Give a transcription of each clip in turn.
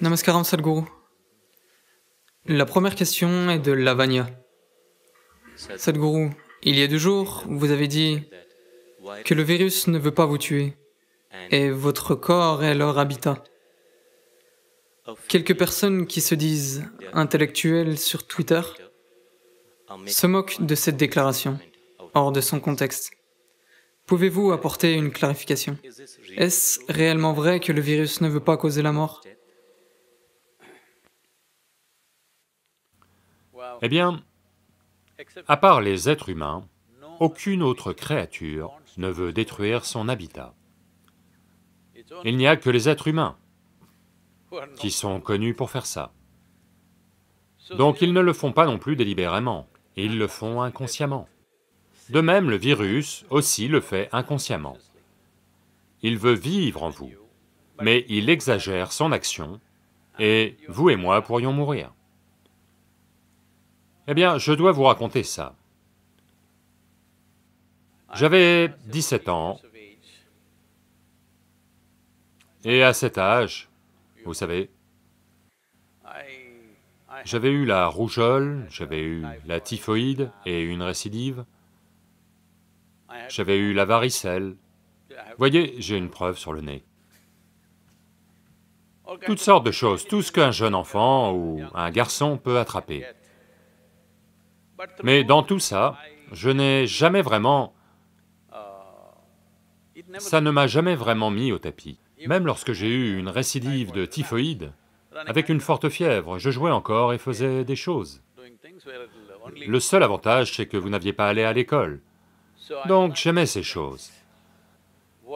Namaskaram Sadhguru. La première question est de Lavanya. Sadhguru, il y a deux jours, vous avez dit que le virus ne veut pas vous tuer et votre corps est leur habitat. Quelques personnes qui se disent intellectuelles sur Twitter se moquent de cette déclaration, hors de son contexte. Pouvez-vous apporter une clarification Est-ce réellement vrai que le virus ne veut pas causer la mort Eh bien, à part les êtres humains, aucune autre créature ne veut détruire son habitat. Il n'y a que les êtres humains qui sont connus pour faire ça. Donc ils ne le font pas non plus délibérément, ils le font inconsciemment. De même, le virus aussi le fait inconsciemment. Il veut vivre en vous, mais il exagère son action et vous et moi pourrions mourir. Eh bien, je dois vous raconter ça. J'avais 17 ans, et à cet âge, vous savez, j'avais eu la rougeole, j'avais eu la typhoïde et une récidive, j'avais eu la varicelle. Voyez, j'ai une preuve sur le nez. Toutes sortes de choses, tout ce qu'un jeune enfant ou un garçon peut attraper. Mais dans tout ça, je n'ai jamais vraiment... Ça ne m'a jamais vraiment mis au tapis. Même lorsque j'ai eu une récidive de typhoïde, avec une forte fièvre, je jouais encore et faisais des choses. Le seul avantage, c'est que vous n'aviez pas allé à l'école. Donc j'aimais ces choses.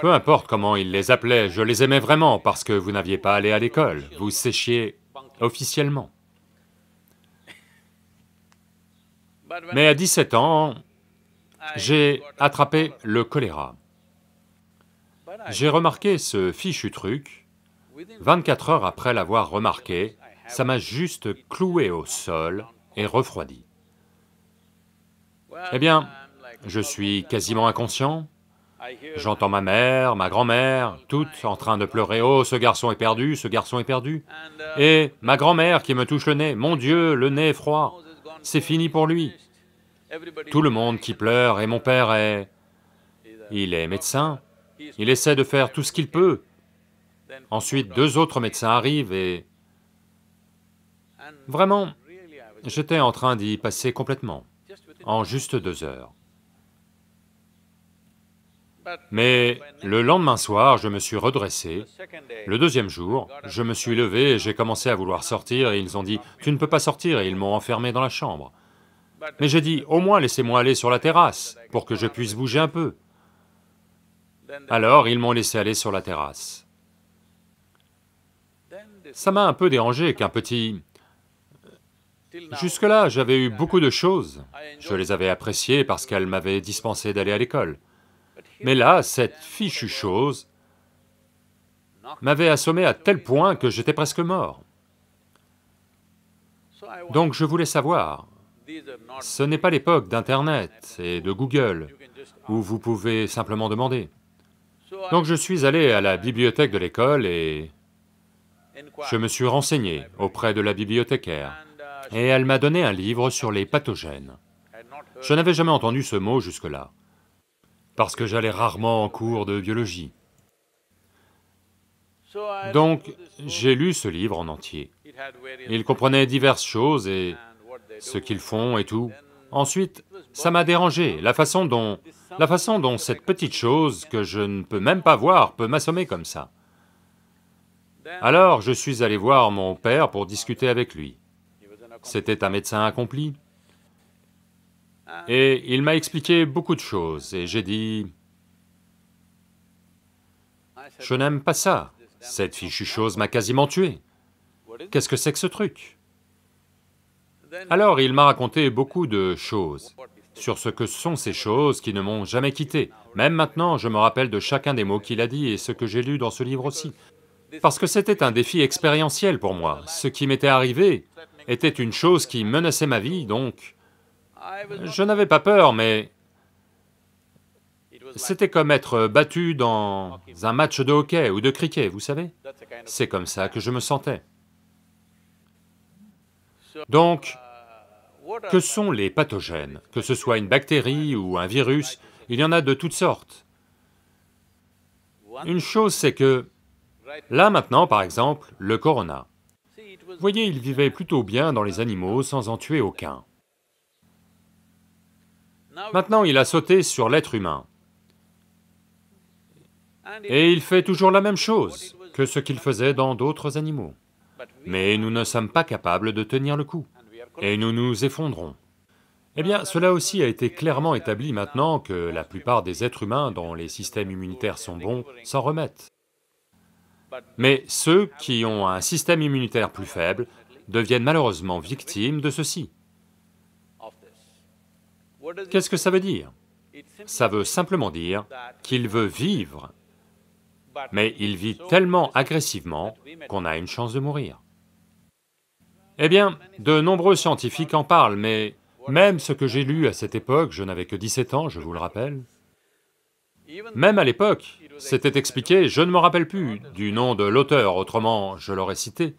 Peu importe comment ils les appelaient, je les aimais vraiment parce que vous n'aviez pas allé à l'école, vous séchiez officiellement. Mais à 17 ans, j'ai attrapé le choléra. J'ai remarqué ce fichu truc, 24 heures après l'avoir remarqué, ça m'a juste cloué au sol et refroidi. Eh bien, je suis quasiment inconscient, j'entends ma mère, ma grand-mère, toutes en train de pleurer, « Oh, ce garçon est perdu, ce garçon est perdu !» uh, Et ma grand-mère qui me touche le nez, « Mon Dieu, le nez est froid, c'est fini pour lui, tout le monde qui pleure, et mon père est... Il est médecin, il essaie de faire tout ce qu'il peut. Ensuite, deux autres médecins arrivent et... Vraiment, j'étais en train d'y passer complètement, en juste deux heures. Mais le lendemain soir, je me suis redressé. Le deuxième jour, je me suis levé et j'ai commencé à vouloir sortir et ils ont dit, « Tu ne peux pas sortir » et ils m'ont enfermé dans la chambre. Mais j'ai dit, au moins laissez-moi aller sur la terrasse, pour que je puisse bouger un peu. Alors ils m'ont laissé aller sur la terrasse. Ça m'a un peu dérangé qu'un petit... Jusque-là, j'avais eu beaucoup de choses. Je les avais appréciées parce qu'elles m'avaient dispensé d'aller à l'école. Mais là, cette fichue chose m'avait assommé à tel point que j'étais presque mort. Donc je voulais savoir, ce n'est pas l'époque d'Internet et de Google, où vous pouvez simplement demander. Donc je suis allé à la bibliothèque de l'école et je me suis renseigné auprès de la bibliothécaire, et elle m'a donné un livre sur les pathogènes. Je n'avais jamais entendu ce mot jusque-là, parce que j'allais rarement en cours de biologie. Donc, j'ai lu ce livre en entier. Il comprenait diverses choses et ce qu'ils font et tout. Ensuite, ça m'a dérangé, la façon dont... la façon dont cette petite chose que je ne peux même pas voir peut m'assommer comme ça. Alors je suis allé voir mon père pour discuter avec lui. C'était un médecin accompli. Et il m'a expliqué beaucoup de choses, et j'ai dit... Je n'aime pas ça, cette fichue chose m'a quasiment tué. Qu'est-ce que c'est que ce truc alors il m'a raconté beaucoup de choses sur ce que sont ces choses qui ne m'ont jamais quitté. Même maintenant, je me rappelle de chacun des mots qu'il a dit et ce que j'ai lu dans ce livre aussi. Parce que c'était un défi expérientiel pour moi. Ce qui m'était arrivé était une chose qui menaçait ma vie, donc... Je n'avais pas peur, mais... C'était comme être battu dans un match de hockey ou de cricket, vous savez C'est comme ça que je me sentais. Donc, que sont les pathogènes Que ce soit une bactérie ou un virus, il y en a de toutes sortes. Une chose, c'est que, là maintenant par exemple, le corona. Vous voyez, il vivait plutôt bien dans les animaux sans en tuer aucun. Maintenant, il a sauté sur l'être humain. Et il fait toujours la même chose que ce qu'il faisait dans d'autres animaux mais nous ne sommes pas capables de tenir le coup, et nous nous effondrons. Eh bien, cela aussi a été clairement établi maintenant que la plupart des êtres humains dont les systèmes immunitaires sont bons s'en remettent. Mais ceux qui ont un système immunitaire plus faible deviennent malheureusement victimes de ceci. Qu'est-ce que ça veut dire Ça veut simplement dire qu'il veut vivre mais il vit tellement agressivement qu'on a une chance de mourir. Eh bien, de nombreux scientifiques en parlent, mais même ce que j'ai lu à cette époque, je n'avais que 17 ans, je vous le rappelle, même à l'époque, c'était expliqué, je ne me rappelle plus du nom de l'auteur, autrement je l'aurais cité.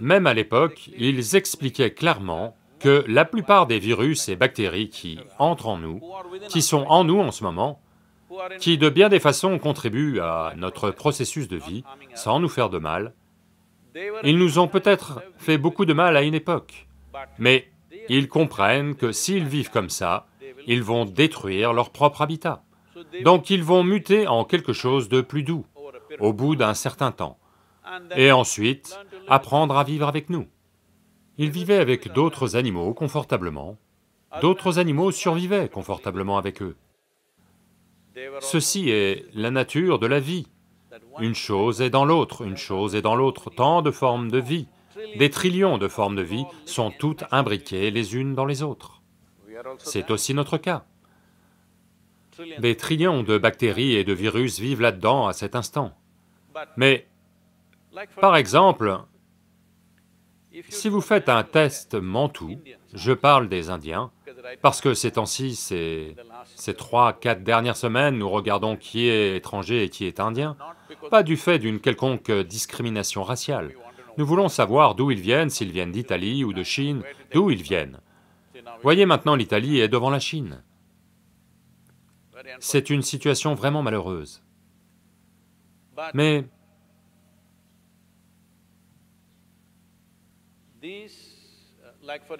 Même à l'époque, ils expliquaient clairement que la plupart des virus et bactéries qui entrent en nous, qui sont en nous en ce moment, qui de bien des façons contribuent à notre processus de vie sans nous faire de mal, ils nous ont peut-être fait beaucoup de mal à une époque, mais ils comprennent que s'ils vivent comme ça, ils vont détruire leur propre habitat. Donc ils vont muter en quelque chose de plus doux, au bout d'un certain temps, et ensuite apprendre à vivre avec nous. Ils vivaient avec d'autres animaux confortablement, d'autres animaux survivaient confortablement avec eux. Ceci est la nature de la vie. Une chose est dans l'autre, une chose est dans l'autre, tant de formes de vie, des trillions de formes de vie sont toutes imbriquées les unes dans les autres. C'est aussi notre cas. Des trillions de bactéries et de virus vivent là-dedans à cet instant. Mais, par exemple, si vous faites un test Mantoux, je parle des Indiens, parce que ces temps-ci, ces, ces trois, quatre dernières semaines, nous regardons qui est étranger et qui est indien, pas du fait d'une quelconque discrimination raciale. Nous voulons savoir d'où ils viennent, s'ils viennent d'Italie ou de Chine, d'où ils viennent. Voyez maintenant l'Italie est devant la Chine. C'est une situation vraiment malheureuse. Mais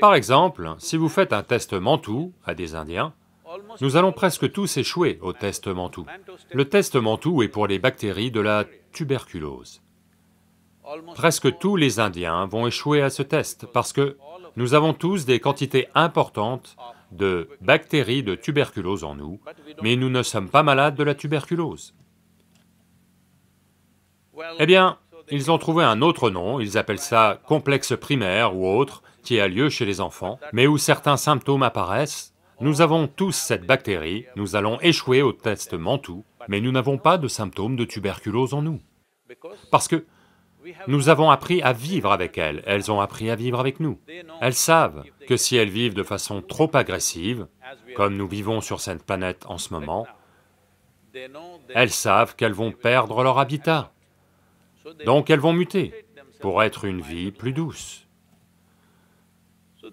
Par exemple, si vous faites un test Mantoux à des Indiens, nous allons presque tous échouer au test Mantoux. Le test Mantoux est pour les bactéries de la tuberculose. Presque tous les Indiens vont échouer à ce test parce que nous avons tous des quantités importantes de bactéries de tuberculose en nous, mais nous ne sommes pas malades de la tuberculose. Eh bien, ils ont trouvé un autre nom, ils appellent ça complexe primaire ou autre, qui a lieu chez les enfants, mais où certains symptômes apparaissent. Nous avons tous cette bactérie, nous allons échouer au test Mantoux, mais nous n'avons pas de symptômes de tuberculose en nous. Parce que nous avons appris à vivre avec elles, elles ont appris à vivre avec nous. Elles savent que si elles vivent de façon trop agressive, comme nous vivons sur cette planète en ce moment, elles savent qu'elles vont perdre leur habitat. Donc elles vont muter pour être une vie plus douce.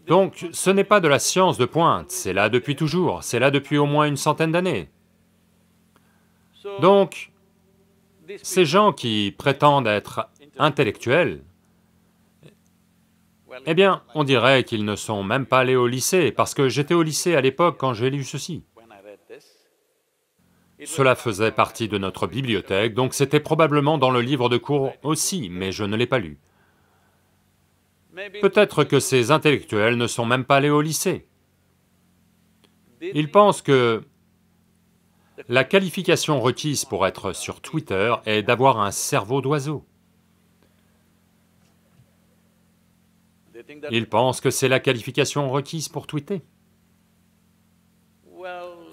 Donc ce n'est pas de la science de pointe, c'est là depuis toujours, c'est là depuis au moins une centaine d'années. Donc, ces gens qui prétendent être intellectuels, eh bien, on dirait qu'ils ne sont même pas allés au lycée, parce que j'étais au lycée à l'époque quand j'ai lu ceci. Cela faisait partie de notre bibliothèque, donc c'était probablement dans le livre de cours aussi, mais je ne l'ai pas lu. Peut-être que ces intellectuels ne sont même pas allés au lycée. Ils pensent que la qualification requise pour être sur Twitter est d'avoir un cerveau d'oiseau. Ils pensent que c'est la qualification requise pour tweeter.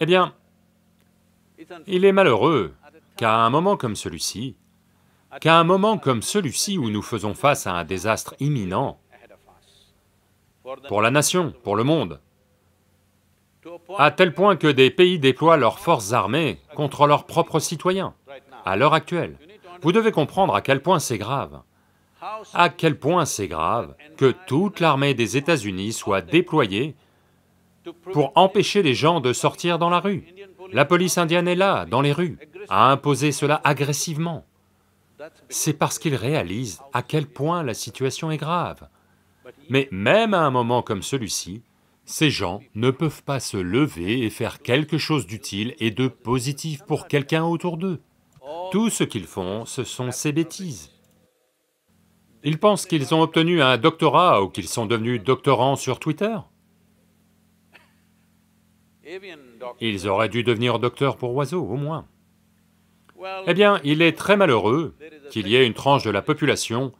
Eh bien, il est malheureux qu'à un moment comme celui-ci, qu'à un moment comme celui-ci où nous faisons face à un désastre imminent, pour la nation, pour le monde, à tel point que des pays déploient leurs forces armées contre leurs propres citoyens, à l'heure actuelle. Vous devez comprendre à quel point c'est grave, à quel point c'est grave que toute l'armée des États-Unis soit déployée pour empêcher les gens de sortir dans la rue. La police indienne est là, dans les rues, à imposer cela agressivement. C'est parce qu'ils réalisent à quel point la situation est grave. Mais même à un moment comme celui-ci, ces gens ne peuvent pas se lever et faire quelque chose d'utile et de positif pour quelqu'un autour d'eux. Tout ce qu'ils font, ce sont ces bêtises. Ils pensent qu'ils ont obtenu un doctorat ou qu'ils sont devenus doctorants sur Twitter. Ils auraient dû devenir docteurs pour oiseaux, au moins. Eh bien, il est très malheureux qu'il y ait une tranche de la population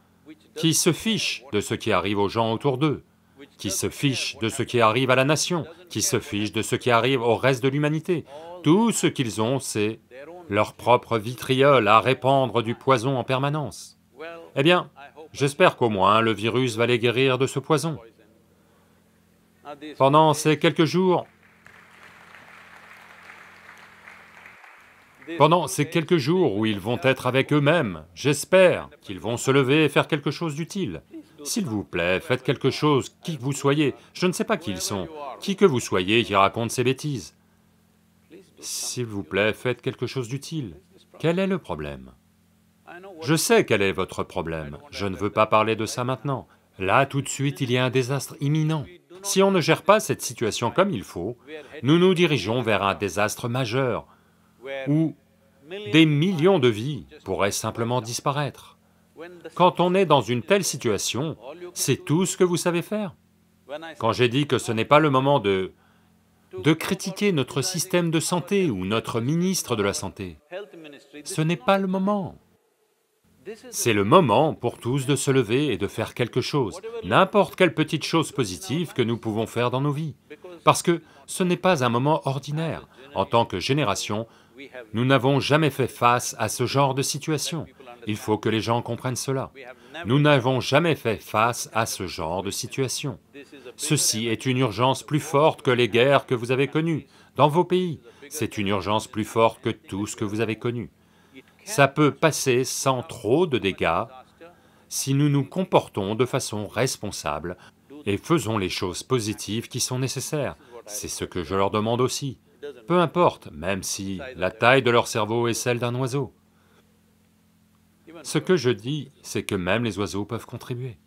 qui se fiche de ce qui arrive aux gens autour d'eux, qui se fiche de ce qui arrive à la nation, qui se fiche de ce qui arrive au reste de l'humanité. Tout ce qu'ils ont, c'est leur propre vitriol à répandre du poison en permanence. Eh bien, j'espère qu'au moins le virus va les guérir de ce poison. Pendant ces quelques jours, Pendant ces quelques jours où ils vont être avec eux-mêmes, j'espère qu'ils vont se lever et faire quelque chose d'utile. S'il vous plaît, faites quelque chose, qui que vous soyez, je ne sais pas qui ils sont, qui que vous soyez qui raconte ces bêtises. S'il vous plaît, faites quelque chose d'utile. Quel est le problème Je sais quel est votre problème, je ne veux pas parler de ça maintenant. Là, tout de suite, il y a un désastre imminent. Si on ne gère pas cette situation comme il faut, nous nous dirigeons vers un désastre majeur où des millions de vies pourraient simplement disparaître. Quand on est dans une telle situation, c'est tout ce que vous savez faire. Quand j'ai dit que ce n'est pas le moment de... de critiquer notre système de santé ou notre ministre de la santé, ce n'est pas le moment. C'est le moment pour tous de se lever et de faire quelque chose, n'importe quelle petite chose positive que nous pouvons faire dans nos vies, parce que ce n'est pas un moment ordinaire. En tant que génération, nous n'avons jamais fait face à ce genre de situation. Il faut que les gens comprennent cela. Nous n'avons jamais fait face à ce genre de situation. Ceci est une urgence plus forte que les guerres que vous avez connues dans vos pays. C'est une urgence plus forte que tout ce que vous avez connu. Ça peut passer sans trop de dégâts si nous nous comportons de façon responsable et faisons les choses positives qui sont nécessaires. C'est ce que je leur demande aussi peu importe, même si la taille de leur cerveau est celle d'un oiseau. Ce que je dis, c'est que même les oiseaux peuvent contribuer.